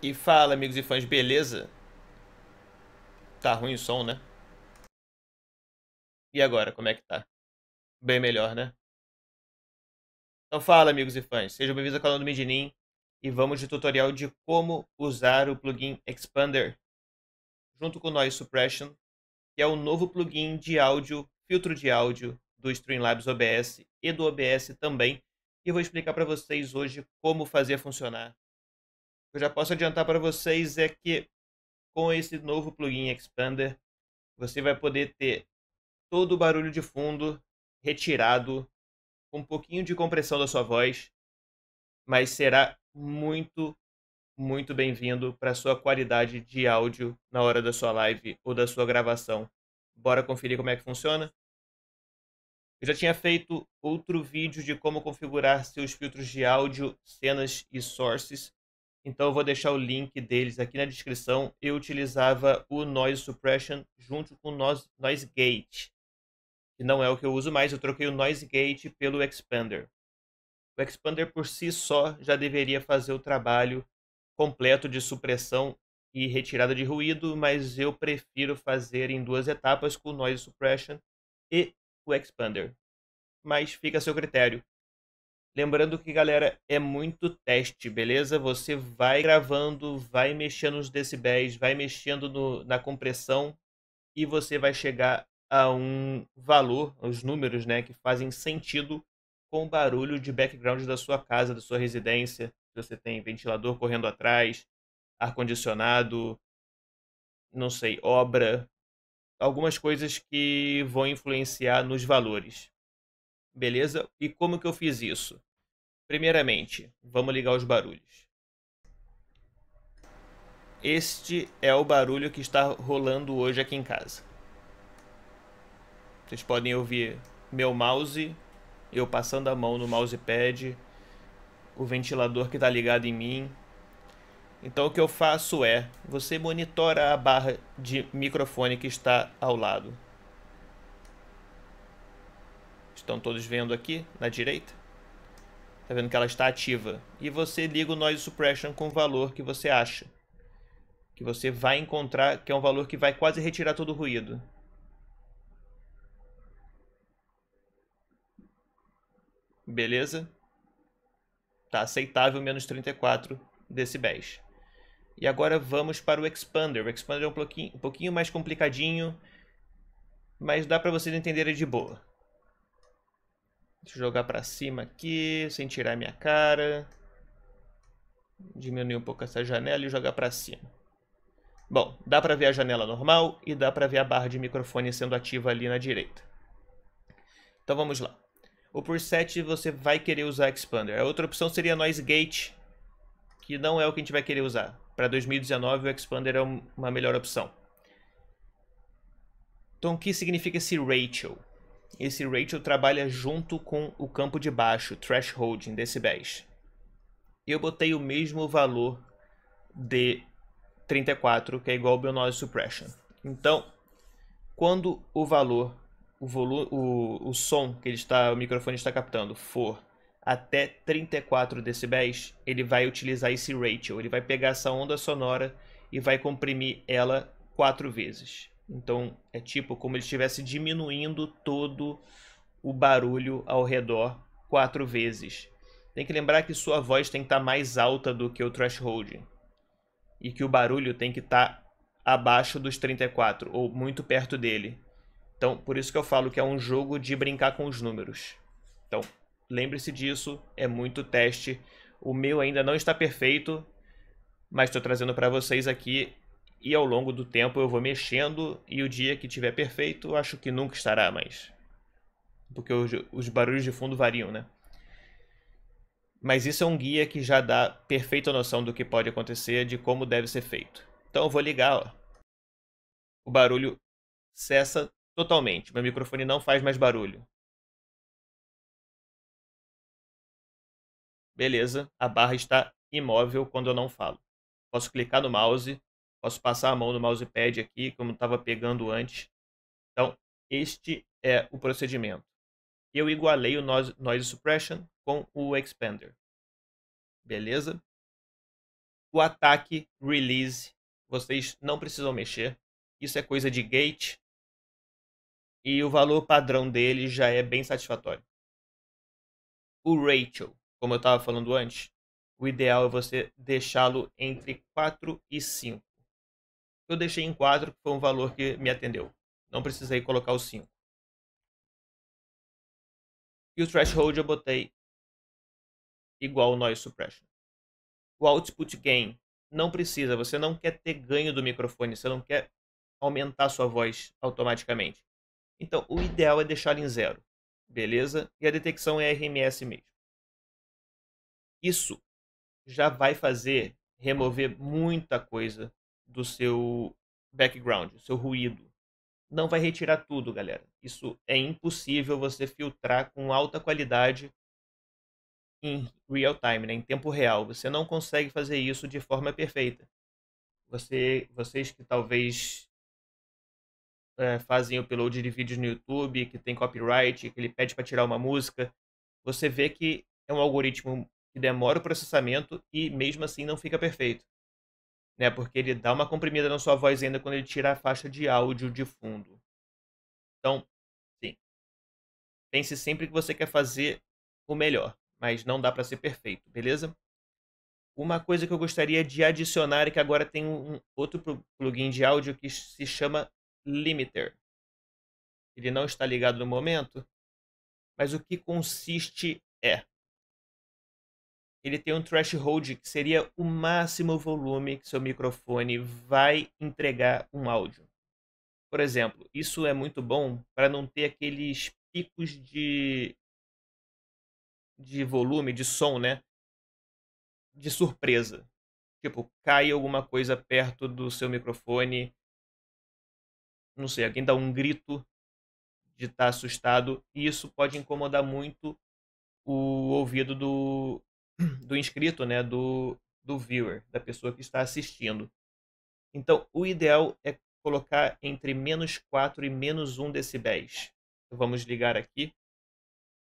E fala, amigos e fãs, beleza? Tá ruim o som, né? E agora, como é que tá? Bem melhor, né? Então fala, amigos e fãs. Sejam bem-vindos ao canal do Midinim e vamos de tutorial de como usar o plugin Expander junto com o Noise Suppression, que é o novo plugin de áudio, filtro de áudio do Streamlabs OBS e do OBS também. E vou explicar para vocês hoje como fazer funcionar eu já posso adiantar para vocês é que com esse novo plugin Expander, você vai poder ter todo o barulho de fundo retirado, com um pouquinho de compressão da sua voz, mas será muito, muito bem-vindo para a sua qualidade de áudio na hora da sua live ou da sua gravação. Bora conferir como é que funciona? Eu já tinha feito outro vídeo de como configurar seus filtros de áudio, cenas e sources então eu vou deixar o link deles aqui na descrição. Eu utilizava o Noise Suppression junto com o Noise, noise Gate, que não é o que eu uso mais. Eu troquei o Noise Gate pelo Expander. O Expander por si só já deveria fazer o trabalho completo de supressão e retirada de ruído, mas eu prefiro fazer em duas etapas com o Noise Suppression e o Expander. Mas fica a seu critério. Lembrando que, galera, é muito teste, beleza? Você vai gravando, vai mexendo nos decibéis, vai mexendo no, na compressão e você vai chegar a um valor, os números, né, que fazem sentido com o barulho de background da sua casa, da sua residência. Você tem ventilador correndo atrás, ar-condicionado, não sei, obra, algumas coisas que vão influenciar nos valores. Beleza? E como que eu fiz isso? Primeiramente, vamos ligar os barulhos. Este é o barulho que está rolando hoje aqui em casa. Vocês podem ouvir meu mouse, eu passando a mão no mousepad, o ventilador que está ligado em mim. Então o que eu faço é, você monitora a barra de microfone que está ao lado. Estão todos vendo aqui na direita? Tá vendo que ela está ativa. E você liga o Noise Suppression com o valor que você acha. Que você vai encontrar, que é um valor que vai quase retirar todo o ruído. Beleza? Tá aceitável, menos 34 decibéis. E agora vamos para o Expander. O Expander é um pouquinho, um pouquinho mais complicadinho, mas dá para vocês entenderem de boa. Deixa eu jogar pra cima aqui, sem tirar minha cara. Diminuir um pouco essa janela e jogar pra cima. Bom, dá pra ver a janela normal e dá pra ver a barra de microfone sendo ativa ali na direita. Então vamos lá. O por você vai querer usar Expander. A outra opção seria Noise Gate, que não é o que a gente vai querer usar. Para 2019 o Expander é uma melhor opção. Então o que significa esse Rachel? esse Rachel trabalha junto com o campo de baixo, threshold, em decibéis. Eu botei o mesmo valor de 34, que é igual ao noise Suppression. Então, quando o valor, o, volu o, o som que ele está, o microfone está captando for até 34 decibéis, ele vai utilizar esse ratio, ele vai pegar essa onda sonora e vai comprimir ela quatro vezes. Então é tipo como ele estivesse diminuindo todo o barulho ao redor quatro vezes. Tem que lembrar que sua voz tem que estar tá mais alta do que o threshold e que o barulho tem que estar tá abaixo dos 34 ou muito perto dele. Então, por isso que eu falo que é um jogo de brincar com os números. Então, lembre-se disso, é muito teste. O meu ainda não está perfeito, mas estou trazendo para vocês aqui e ao longo do tempo eu vou mexendo e o dia que tiver perfeito, acho que nunca estará mais. Porque os, os barulhos de fundo variam, né? Mas isso é um guia que já dá perfeita noção do que pode acontecer, de como deve ser feito. Então eu vou ligar, ó. O barulho cessa totalmente. Meu microfone não faz mais barulho. Beleza, a barra está imóvel quando eu não falo. Posso clicar no mouse Posso passar a mão no mousepad aqui, como estava pegando antes. Então, este é o procedimento. Eu igualei o Noise Suppression com o Expander. Beleza? O ataque Release, vocês não precisam mexer. Isso é coisa de gate. E o valor padrão dele já é bem satisfatório. O Ratio, como eu estava falando antes, o ideal é você deixá-lo entre 4 e 5 eu deixei em 4, que foi um valor que me atendeu. Não precisei colocar o 5. E o threshold eu botei igual noise suppression. O output gain não precisa, você não quer ter ganho do microfone, você não quer aumentar sua voz automaticamente. Então, o ideal é deixar em zero, beleza? E a detecção é RMS mesmo. Isso já vai fazer remover muita coisa do seu background, do seu ruído. Não vai retirar tudo, galera. Isso é impossível você filtrar com alta qualidade em real time, né? em tempo real. Você não consegue fazer isso de forma perfeita. Você, vocês que talvez é, fazem upload de vídeos no YouTube, que tem copyright, que ele pede para tirar uma música, você vê que é um algoritmo que demora o processamento e mesmo assim não fica perfeito né? Porque ele dá uma comprimida na sua voz ainda quando ele tira a faixa de áudio de fundo. Então, sim. Pense sempre que você quer fazer o melhor, mas não dá para ser perfeito, beleza? Uma coisa que eu gostaria de adicionar é que agora tem um outro plugin de áudio que se chama Limiter. Ele não está ligado no momento, mas o que consiste é ele tem um threshold que seria o máximo volume que seu microfone vai entregar um áudio. Por exemplo, isso é muito bom para não ter aqueles picos de de volume, de som, né? De surpresa. Tipo, cai alguma coisa perto do seu microfone. Não sei, alguém dá um grito de estar tá assustado. E isso pode incomodar muito o ouvido do, do inscrito, né, do, do viewer, da pessoa que está assistindo. Então, o ideal é colocar entre menos 4 e menos 1 decibéis. Então, vamos ligar aqui.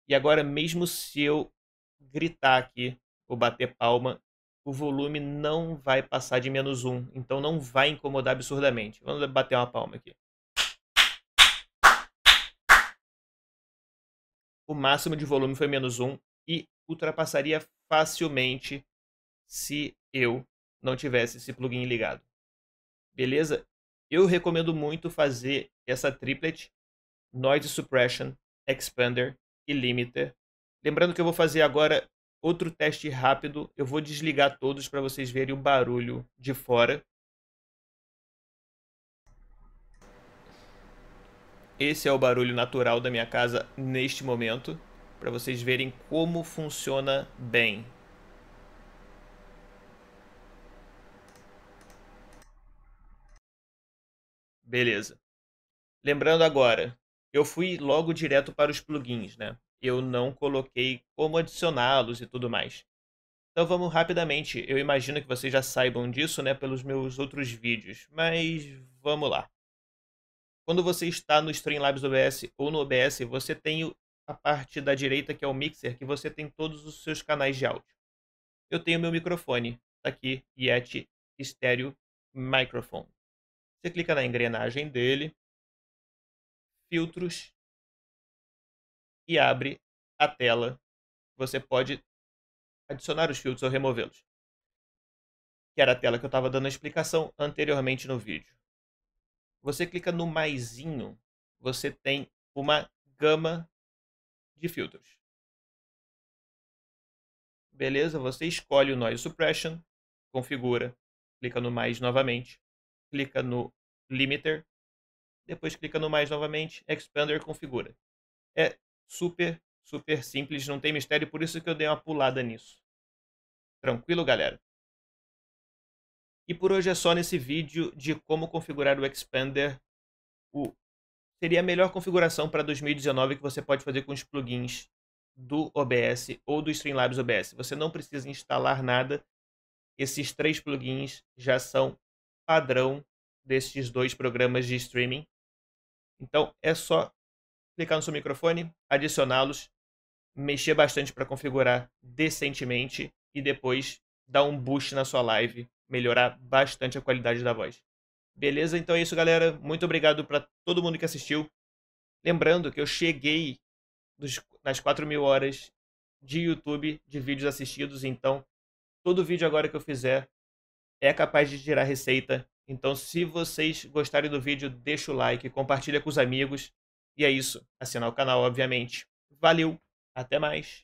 E agora, mesmo se eu gritar aqui ou bater palma, o volume não vai passar de menos 1. Então, não vai incomodar absurdamente. Vamos bater uma palma aqui. O máximo de volume foi menos 1 e ultrapassaria facilmente se eu não tivesse esse plugin ligado. Beleza? Eu recomendo muito fazer essa triplet Noise Suppression, Expander e Limiter. Lembrando que eu vou fazer agora outro teste rápido. Eu vou desligar todos para vocês verem o barulho de fora. Esse é o barulho natural da minha casa neste momento para vocês verem como funciona bem. Beleza. Lembrando agora, eu fui logo direto para os plugins, né? Eu não coloquei como adicioná-los e tudo mais. Então vamos rapidamente. Eu imagino que vocês já saibam disso, né, pelos meus outros vídeos, mas vamos lá. Quando você está no Streamlabs OBS ou no OBS, você tem o a parte da direita, que é o mixer, que você tem todos os seus canais de áudio. Eu tenho meu microfone, tá aqui, Yeti Stereo Microphone. Você clica na engrenagem dele, filtros, e abre a tela. Você pode adicionar os filtros ou removê-los. Que era a tela que eu estava dando a explicação anteriormente no vídeo. Você clica no maisinho, você tem uma gama de filtros. Beleza, você escolhe o Noise Suppression, configura, clica no mais novamente, clica no Limiter, depois clica no mais novamente, Expander, configura. É super, super simples, não tem mistério, por isso que eu dei uma pulada nisso. Tranquilo, galera? E por hoje é só nesse vídeo de como configurar o Expander, o seria a melhor configuração para 2019 que você pode fazer com os plugins do OBS ou do Streamlabs OBS. Você não precisa instalar nada. Esses três plugins já são padrão desses dois programas de streaming. Então é só clicar no seu microfone, adicioná-los, mexer bastante para configurar decentemente e depois dar um boost na sua live, melhorar bastante a qualidade da voz. Beleza? Então é isso, galera. Muito obrigado para todo mundo que assistiu. Lembrando que eu cheguei dos, nas 4 mil horas de YouTube de vídeos assistidos, então todo vídeo agora que eu fizer é capaz de tirar receita. Então, se vocês gostarem do vídeo, deixa o like, compartilha com os amigos. E é isso. Assinar o canal, obviamente. Valeu, até mais.